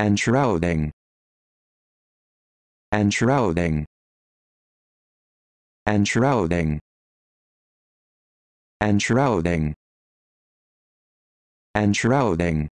enshrouding enshrouding enshrouding enshrouding enshrouding